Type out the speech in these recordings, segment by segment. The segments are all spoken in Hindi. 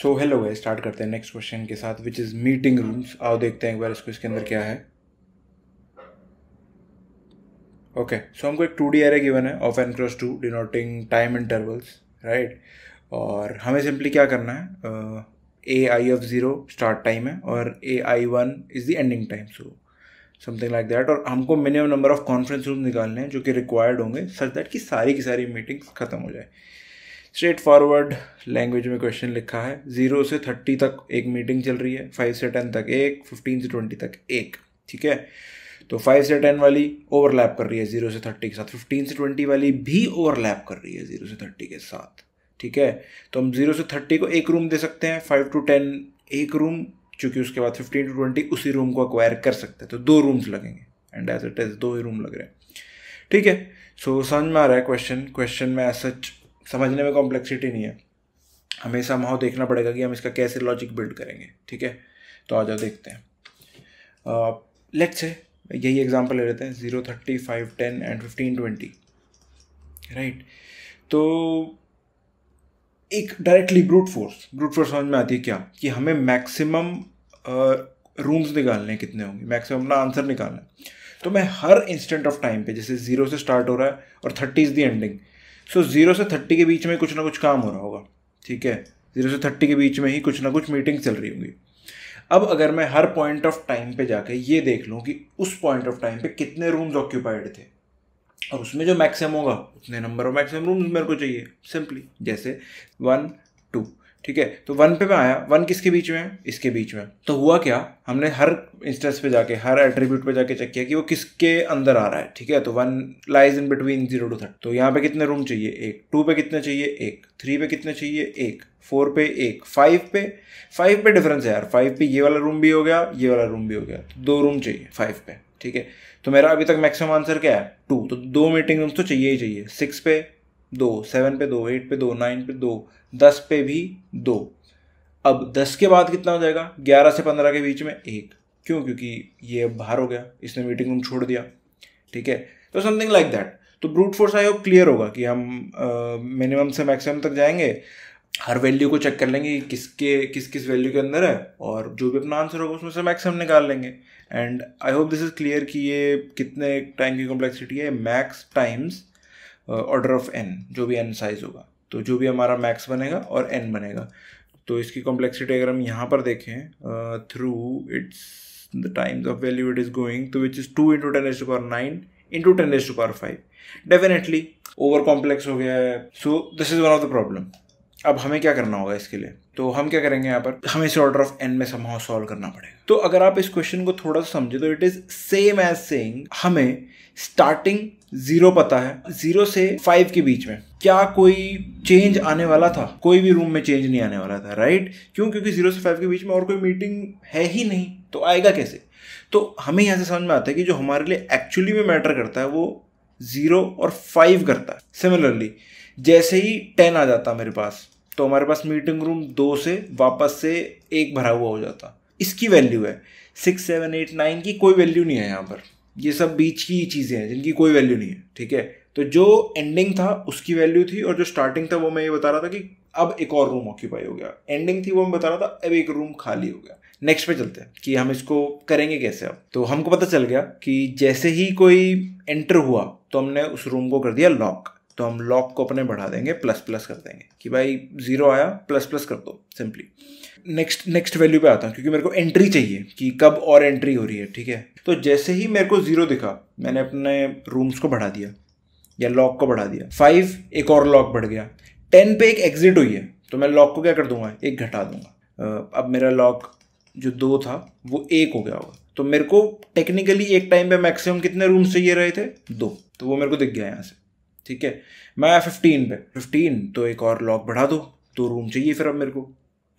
सो हेलो गए स्टार्ट करते हैं नेक्स्ट क्वेश्चन के साथ विच इज़ मीटिंग रूम्स आओ देखते हैं एक बार इसको इसके अंदर क्या है ओके okay, सो so हमको एक टू डी एरे गिवन है of N cross two denoting time intervals right और हमें सिंपली क्या करना है A I of zero start time है और A I one is the ending time so something like that और हमको minimum number of conference room निकालने हैं जो कि रिक्वायर्ड होंगे सच दैट कि सारी की सारी मीटिंग्स ख़त्म हो जाए स्ट्रेट फॉरवर्ड लैंग्वेज में क्वेश्चन लिखा है ज़ीरो से थर्टी तक एक मीटिंग चल रही है फाइव से टेन तक एक फिफ्टीन से ट्वेंटी तक एक ठीक है तो फाइव से टेन वाली ओवरलैप कर रही है ज़ीरो से थर्टी के साथ फिफ्टीन से ट्वेंटी वाली भी ओवरलैप कर रही है ज़ीरो से थर्टी के साथ ठीक है तो हम ज़ीरो से थर्टी को एक रूम दे सकते हैं फाइव टू टेन एक रूम चूंकि उसके बाद फिफ्टीन टू ट्वेंटी उसी रूम को अक्वायर कर सकते हैं तो दो रूम्स लगेंगे एंड एज इट इज़ दो ही रूम लग रहे हैं ठीक है सो so, समझ में आ रहा है क्वेश्चन क्वेश्चन में एज सच समझने में कॉम्प्लेक्सिटी नहीं है हमें समाव देखना पड़ेगा कि हम इसका कैसे लॉजिक बिल्ड करेंगे ठीक है तो आ जाओ देखते हैं लेट्स से यही एग्जांपल ले लेते हैं zero thirty five ten and fifteen twenty right तो एक directly brute force brute force समझ में आती है क्या कि हमें मैक्सिमम रूम्स निकालने कितने होंगे मैक्सिमम अपना आंसर निकालना है तो मैं हर इंस्टेंट ऑफ टाइम पे जैसे जीरो से स्टार्ट हो रहा है और thirty is the ending so zero से थर्टी के बीच में कुछ ना कुछ काम हो रहा होगा ठीक है ज़ीरो से थर्टी के बीच में ही कुछ ना कुछ मीटिंग चल रही होंगी अब अगर मैं हर पॉइंट ऑफ टाइम पे जाके ये देख लूँ कि उस पॉइंट ऑफ टाइम पे कितने रूम्स ऑक्यूपाइड थे और उसमें जो मैक्सिमम होगा उतने नंबर ऑफ मैक्सिमम रूम्स मेरे को चाहिए सिंपली जैसे वन टू ठीक है तो वन पे मैं आया वन किसके बीच में है इसके बीच में तो हुआ क्या हमने हर इंस्टेंस पे जाके हर एट्रीब्यूट पे जाके चेक किया कि वो किसके अंदर आ रहा है ठीक है तो one lies in between zero to third तो यहाँ पे कितने रूम चाहिए एक टू पे कितने चाहिए एक थ्री पे कितने चाहिए एक फोर पे एक फाइव पे फाइव पे डिफरेंस है यार फाइव पे ये वाला रूम भी हो गया ये वाला रूम भी हो गया तो दो रूम चाहिए फाइव पे ठीक है तो मेरा अभी तक मैक्सिमम आंसर क्या है टू तो दो मीटिंग रूम्स तो चाहिए ही चाहिए सिक्स पे दो सेवन पे दो एट पे दो नाइन पे दो दस पे भी दो अब दस के बाद कितना हो जाएगा ग्यारह से पंद्रह के बीच में एक क्यों क्योंकि ये अब बाहर हो गया इसने मीटिंग रूम छोड़ दिया ठीक है तो समथिंग लाइक दैट तो brute force I hope clear होगा कि हम मिनिमम uh, से मैक्सिमम तक जाएंगे हर वैल्यू को चेक कर लेंगे कि किसके किस किस वैल्यू के अंदर है और जो भी अपना आंसर होगा उसमें से मैक्सिमम निकाल लेंगे and I hope this is clear कि ये कितने टाइम की कॉम्प्लेक्सिटी है max times order of N जो भी एन साइज होगा तो जो भी हमारा मैक्स बनेगा और एन बनेगा तो इसकी कॉम्प्लेक्सिटी अगर हम यहाँ पर देखें through it's the times of value it is going तो which is two into ten raise to power nine into ten raise to power five definitely over complex हो गया है so this is one of the problem अब हमें क्या करना होगा इसके लिए तो हम क्या करेंगे यहाँ पर हमें इसे ऑर्डर ऑफ एन में समाओ सॉल्व करना पड़ेगा तो अगर आप इस क्वेश्चन को थोड़ा सा समझे तो it is same as saying हमें स्टार्टिंग जीरो पता है जीरो से फाइव के बीच में क्या कोई चेंज आने वाला था कोई भी रूम में चेंज नहीं आने वाला था राइट क्यों क्योंकि जीरो से फाइव के बीच में और कोई मीटिंग है ही नहीं तो आएगा कैसे तो हमें यहाँ से समझ में आता है कि जो हमारे लिए एक्चुअली में मैटर करता है वो ज़ीरो और फाइव करता है सिमिलरली जैसे ही टेन आ जाता मेरे पास तो हमारे पास मीटिंग रूम दो से वापस से एक भरा हुआ हो जाता इसकी वैल्यू है सिक्स सेवन एट नाइन की कोई वैल्यू नहीं है यहाँ पर ये सब बीच की चीज़ें हैं जिनकी कोई वैल्यू नहीं है ठीक है तो जो एंडिंग था उसकी वैल्यू थी और जो स्टार्टिंग था वो मैं ये बता रहा था कि अब एक और रूम ऑक्यूपाई हो गया एंडिंग थी वो मैं बता रहा था अब एक रूम खाली हो गया नेक्स्ट पे चलते हैं कि हम इसको करेंगे कैसे अब तो हमको पता चल गया कि जैसे ही कोई एंटर हुआ तो हमने उस रूम को कर दिया लॉक तो हम लॉक को अपने बढ़ा देंगे प्लस प्लस कर देंगे कि भाई जीरो आया प्लस प्लस कर दो सिंपली नेक्स्ट नेक्स्ट वैल्यू पे आता हूँ क्योंकि मेरे को एंट्री चाहिए कि कब और एंट्री हो रही है ठीक है तो जैसे ही मेरे को ज़ीरो दिखा मैंने अपने रूम्स को बढ़ा दिया या लॉक को बढ़ा दिया फाइव एक और लॉक बढ़ गया टेन पे एक एग्जिट हुई है तो मैं लॉक को क्या कर दूंगा एक घटा दूंगा अब मेरा लॉक जो दो था वो एक हो गया होगा तो मेरे को टेक्निकली एक टाइम पे मैक्सिमम कितने रूम्स चाहिए रहे थे दो तो वो मेरे को दिख गया यहाँ से ठीक है मैं फिफ्टीन पे फिफ्टीन तो एक और लॉक बढ़ा दो दो रूम चाहिए फिर अब मेरे को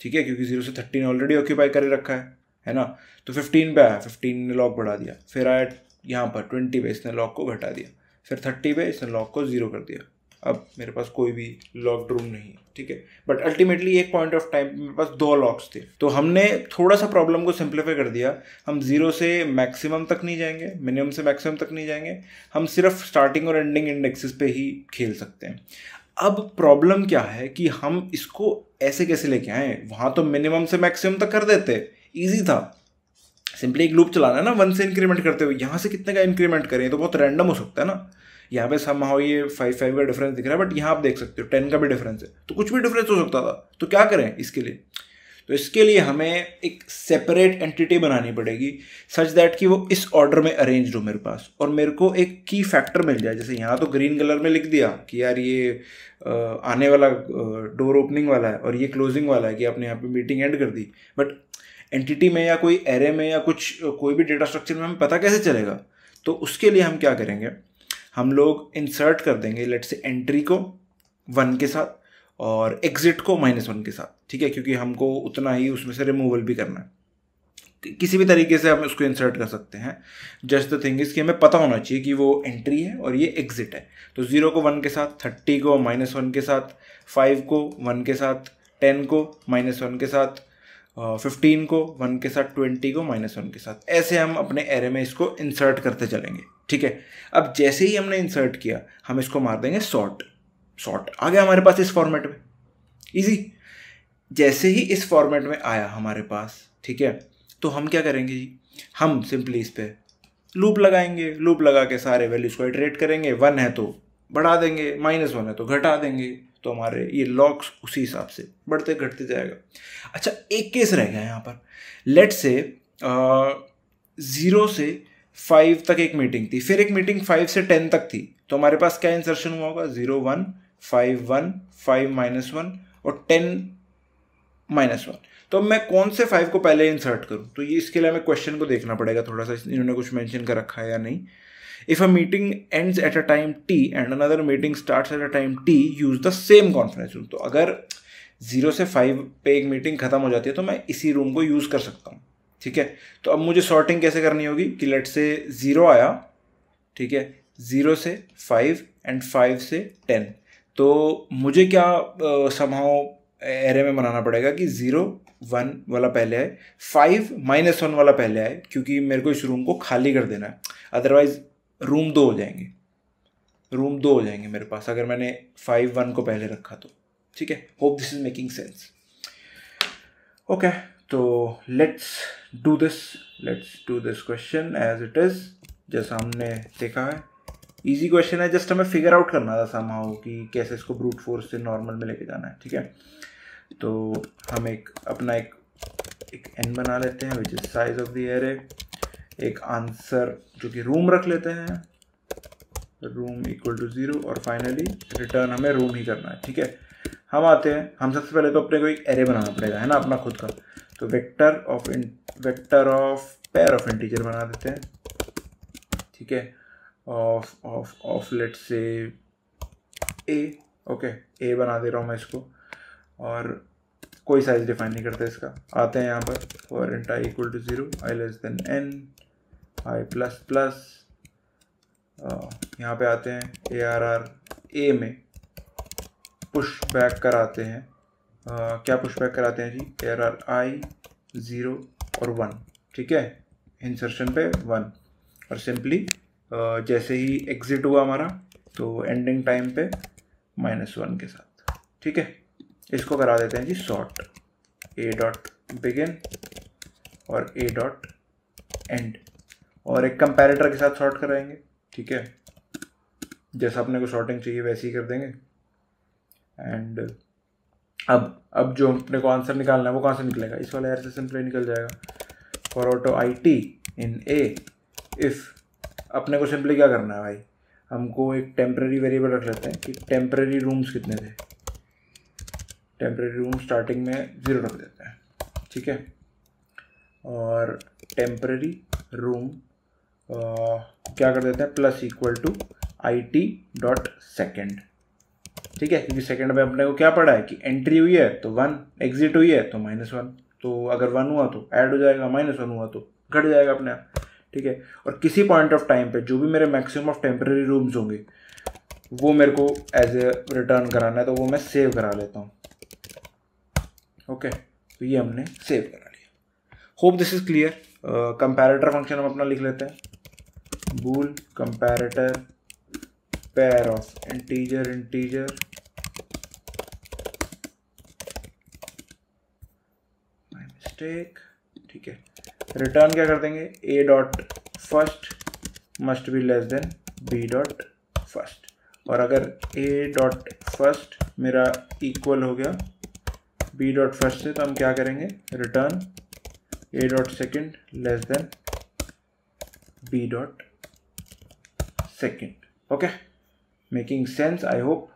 ठीक है क्योंकि जीरो से थर्टीन ऑलरेडी ऑक्यूपाई कर रखा है है ना तो फिफ्टीन पे आया फिफ्टीन ने लॉक बढ़ा दिया फिर आया यहाँ पर ट्वेंटी पे इसने लॉक को घटा दिया फिर थर्टी पे इसने लॉक को ज़ीरो कर दिया अब मेरे पास कोई भी लॉक्ड रूम नहीं ठीक है बट अल्टीमेटली एक पॉइंट ऑफ टाइम मेरे पास दो लॉक्स थे तो हमने थोड़ा सा प्रॉब्लम को सिंप्लीफाई कर दिया हम जीरो से मैक्सिमम तक नहीं जाएंगे मिनिमम से मैक्सिमम तक नहीं जाएंगे हम सिर्फ स्टार्टिंग और एंडिंग इंडेक्सेस पे ही खेल सकते हैं अब प्रॉब्लम क्या है कि हम इसको ऐसे कैसे लेके आए वहाँ तो मिनिमम से मैक्सिमम तक कर देते ईजी था सिंपली एक लूप चलाना है ना वन से इंक्रीमेंट करते हुए यहाँ से कितने का इंक्रीमेंट करें तो बहुत रैंडम हो सकता है ना यहाँ पे सम हाउ ये फाइव फाइव का डिफरेंस दिख रहा है बट यहाँ आप देख सकते हो टेन का भी डिफरेंस है तो कुछ भी डिफरेंस हो सकता था तो क्या करें इसके लिए तो इसके लिए हमें एक सेपरेट एंटिटी बनानी पड़ेगी सच दैट कि वो इस ऑर्डर में अरेंज हो मेरे पास और मेरे को एक की फैक्टर मिल जाए जैसे यहाँ तो ग्रीन कलर में लिख दिया कि यार ये आने वाला डोर ओपनिंग वाला है और ये क्लोजिंग वाला है कि आपने यहाँ पे मीटिंग एंड कर दी बट एंटिटी में या कोई एरे में या कुछ कोई भी डेटा स्ट्रक्चर में हमें पता कैसे चलेगा तो उसके लिए हम क्या करेंगे हम लोग इंसर्ट कर देंगे लेट से एंट्री को वन के साथ और एग्जिट को माइनस वन के साथ ठीक है क्योंकि हमको उतना ही उसमें से रिमूवल भी करना है किसी भी तरीके से हम उसको इंसर्ट कर सकते हैं जस्ट द थिंग इज़ कि हमें पता होना चाहिए कि वो एंट्री है और ये एग्जिट है तो ज़ीरो को वन के साथ थर्टी को माइनस वन के साथ फाइव को वन के साथ टेन को माइनस वन के साथ फिफ्टीन uh, को वन के साथ ट्वेंटी को माइनस वन के साथ ऐसे हम अपने एरे में इसको इंसर्ट करते चलेंगे ठीक है अब जैसे ही हमने इंसर्ट किया हम इसको मार देंगे सॉर्ट सॉर्ट आ गया हमारे पास इस फॉर्मेट में ईजी जैसे ही इस फॉर्मेट में आया हमारे पास ठीक है तो हम क्या करेंगे जी हम सिंपली इस पर लूप लगाएंगे लूप लगा के सारे वैल्यूज को इटरेट करेंगे वन है तो बढ़ा देंगे माइनस वन है तो घटा देंगे तो हमारे ये लॉक्स उसी हिसाब से बढ़ते घटते जाएगा अच्छा एक केस रह गया यहाँ पर लेट से ज़ीरो से फाइव तक एक मीटिंग थी फिर एक मीटिंग फाइव से टेन तक थी तो हमारे पास क्या इंसर्शन हुआ होगा zero one five one five minus one और टेन माइनस वन तो अब मैं कौन से फाइव को पहले इंसर्ट करूँ तो ये इसके लिए हमें क्वेश्चन को देखना पड़ेगा थोड़ा सा इन्होंने कुछ मेंशन कर रखा है या नहीं if a meeting ends at a time T and another meeting starts at a time T use the same conference room तो अगर जीरो से फाइव पे एक मीटिंग खत्म हो जाती है तो मैं इसी रूम को यूज़ कर सकता हूँ ठीक है तो अब मुझे सॉर्टिंग कैसे करनी होगी कि लेट से ज़ीरो आया ठीक है ज़ीरो से फाइव एंड फाइव से टेन तो मुझे क्या समाओ एरे में बनाना पड़ेगा कि ज़ीरो वन वाला पहले आए फाइव माइनस वन वाला पहले आए क्योंकि मेरे को इस रूम को खाली कर देना है अदरवाइज रूम दो हो जाएंगे रूम दो हो जाएंगे मेरे पास अगर मैंने फाइव वन को पहले रखा तो ठीक है hope this is making sense okay तो let's do this let's do this question as it is जैसा हमने देखा है इजी क्वेश्चन है जस्ट हमें फिगर आउट करना था समा कि कैसे इसको ब्रूट फोर्स से नॉर्मल में लेके जाना है ठीक है तो हम एक अपना एक एक एन बना लेते हैं which is size of the array एक आंसर जो कि रूम रख लेते हैं रूम इक्वल टू ज़ीरो और फाइनली रिटर्न हमें रूम ही करना है ठीक है हम आते हैं हम सबसे पहले तो अपने को एक एरे बनाना पड़ेगा है ना अपना खुद का तो vector of vector of pair of integer बना देते हैं ठीक है of of of let's से a okay ए बना दे रहा हूँ मैं इसको और कोई साइज डिफाइन नहीं करता इसका आते हैं यहाँ पर for int I equal to zero I less than N I plus plus यहाँ पे आते हैं ए आर आर ए में पुश बैक कराते हैं Uh, क्या बैक कराते हैं जी A R R I zero और वन ठीक है इंसर्शन पे वन और सिंपली जैसे ही एग्ज़िट हुआ हमारा तो एंडिंग टाइम पे माइनस वन के साथ ठीक है इसको करा देते हैं जी शॉर्ट ए डॉट बिगिन और ए डॉट एंड और एक कंपैरेटर के साथ शॉर्ट कराएंगे ठीक है जैसा अपने को शॉर्टिंग चाहिए वैसे ही कर देंगे एंड अब अब जो अपने को आंसर निकालना है वो कहाँ से निकलेगा इस वाले एयर से सिंपली निकल जाएगा for auto I T in A if अपने को सिंपली क्या करना है भाई हमको एक टेम्प्रेरी वेरिएबल रख लेते हैं कि टेम्प्रेरी रूम्स कितने थे टेम्प्रेरी रूम स्टार्टिंग में ज़ीरो रख देते हैं ठीक है और टेम्प्रेरी रूम क्या कर देते हैं plus equal to I T dot second ठीक है क्योंकि सेकेंड में अपने को क्या पड़ा है कि एंट्री हुई है तो वन एग्जिट हुई है तो माइनस वन तो अगर वन हुआ तो ऐड हो जाएगा माइनस वन हुआ तो घट जाएगा अपने आप ठीक है और किसी पॉइंट ऑफ टाइम पे जो भी मेरे मैक्सिमम ऑफ टेम्प्रेरी रूम्स होंगे वो मेरे को एज ए रिटर्न कराना है तो वो मैं सेव करा लेता हूँ ओके तो ये हमने सेव करा लिया hope this is clear comparator function हम अपना लिख लेते हैं bool comparator pair of integer integer mistake ठीक है रिटर्न क्या कर देंगे A dot first must be less than B dot first और अगर ए डॉट फर्स्ट मेरा इक्वल हो गया बी डॉट फर्स्ट से तो हम क्या करेंगे return A dot second less than B dot second okay making sense I hope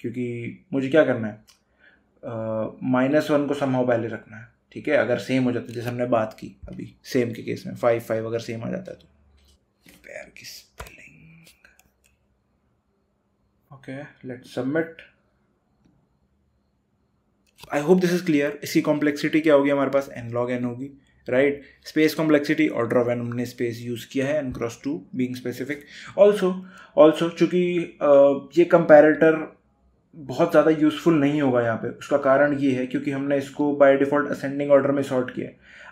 क्योंकि मुझे क्या करना है माइनस वन को समहाउ पहले रखना है ठीक है अगर सेम हो जाता है जैसे हमने बात की अभी सेम के केस में फाइव फाइव अगर सेम आ जाता है तो पैर की spelling okay let submit I hope this is clear इसकी कॉम्प्लेक्सिटी क्या होगी हमारे पास एन लॉग एन होगी right space complexity order of N हमने स्पेस यूज़ किया है N cross two being specific also also चूंकि ये कंपेरेटर बहुत ज़्यादा यूज़फुल नहीं होगा यहाँ पे उसका कारण ये है क्योंकि हमने इसको बाय डिफ़ॉल्ट असेंडिंग ऑर्डर में सॉर्ट किया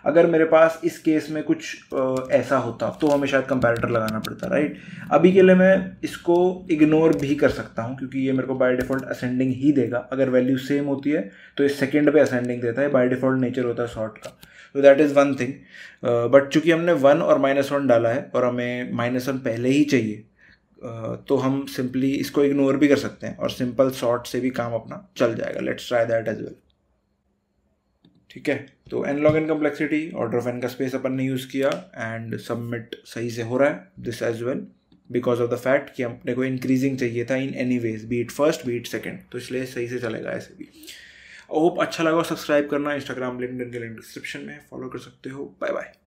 अगर मेरे पास इस केस में कुछ ऐसा होता तो हमें शायद कंपैरेटर लगाना पड़ता राइट अभी के लिए मैं इसको इग्नोर भी कर सकता हूँ क्योंकि ये मेरे को बाय डिफ़ॉल्ट असेंडिंग ही देगा अगर वैल्यू सेम होती है तो ये सेकेंड पर असेंडिंग देता है बाय डिफ़ॉल्ट नेचर होता है सॉर्ट का तो that is one thing but चूंकि हमने वन और माइनस वन डाला है और हमें माइनस वन पहले ही चाहिए तो हम सिंपली इसको इग्नोर भी कर सकते हैं और सिंपल शॉर्ट से भी काम अपना चल जाएगा let's try that as well ठीक है तो N log N complexity order of N का स्पेस अपन ने यूज़ किया एंड सबमिट सही से हो रहा है this as well because of the fact कि अपने को इंक्रीजिंग चाहिए था in any ways beat first beat second तो इसलिए सही से चलेगा ऐसे भी होप अच्छा लगा सब्सक्राइब करना इंस्टाग्राम लिंक के लिंक डिस्क्रिप्शन में फॉलो कर सकते हो बाय बाय